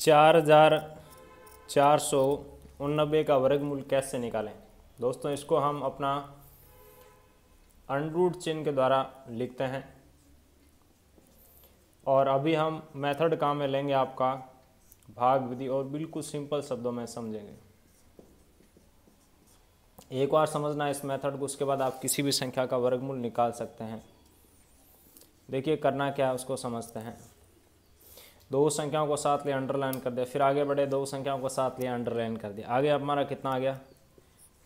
चार हजार चार सौ उनबे का वर्गमूल कैसे निकालें दोस्तों इसको हम अपना अनरूट चिन्ह के द्वारा लिखते हैं और अभी हम मेथड काम में लेंगे आपका भाग विधि और बिल्कुल सिंपल शब्दों में समझेंगे एक बार समझना इस मेथड को उसके बाद आप किसी भी संख्या का वर्गमूल निकाल सकते हैं देखिए करना क्या है उसको समझते हैं दो संख्याओं को साथ लिए अंडरलाइन कर दिया फिर आगे बढ़े दो संख्याओं को साथ लिए अंडरलाइन कर दिया आगे हमारा कितना आ गया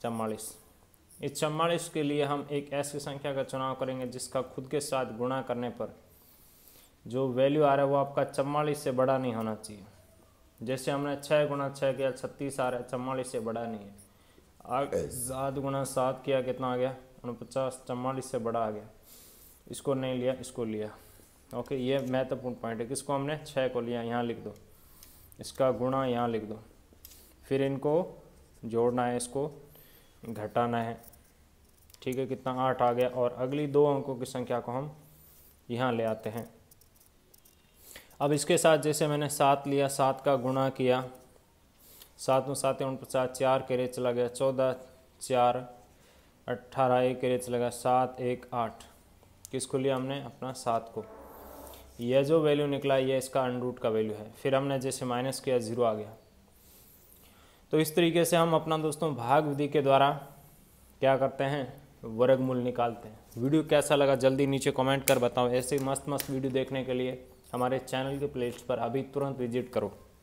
चम्वालीस इस चम्वालीस के लिए हम एक ऐसी संख्या का चुनाव करेंगे जिसका खुद के साथ गुणा करने पर जो वैल्यू आ रहा है वो आपका चम्वालीस से बड़ा नहीं होना चाहिए जैसे हमने छः गुणा छः किया छत्तीस आ रहा है चम्वालीस से बड़ा नहीं है आगे सात गुणा सात किया कितना आ गया उनपचास चम्वालीस से बड़ा आ गया इसको नहीं लिया इसको लिया ओके ये महत्वपूर्ण पॉइंट है किसको हमने छः को लिया यहाँ लिख दो इसका गुणा यहाँ लिख दो फिर इनको जोड़ना है इसको घटाना है ठीक है कितना आठ आ गया और अगली दो अंकों की संख्या को हम यहाँ ले आते हैं अब इसके साथ जैसे मैंने सात लिया सात का गुणा किया सात में सात उनपचास चार के रेच चला गया चौदह चार अट्ठारह एक के रेच गया सात एक आठ किसको लिया हमने अपना सात को ये जो वैल्यू निकला ये इसका अनरूट का वैल्यू है फिर हमने जैसे माइनस किया ज़ीरो आ गया तो इस तरीके से हम अपना दोस्तों भाग विधि के द्वारा क्या करते हैं वर्गमूल निकालते हैं वीडियो कैसा लगा जल्दी नीचे कमेंट कर बताओ ऐसे मस्त मस्त वीडियो देखने के लिए हमारे चैनल के प्लेलिस्ट पर अभी तुरंत विजिट करो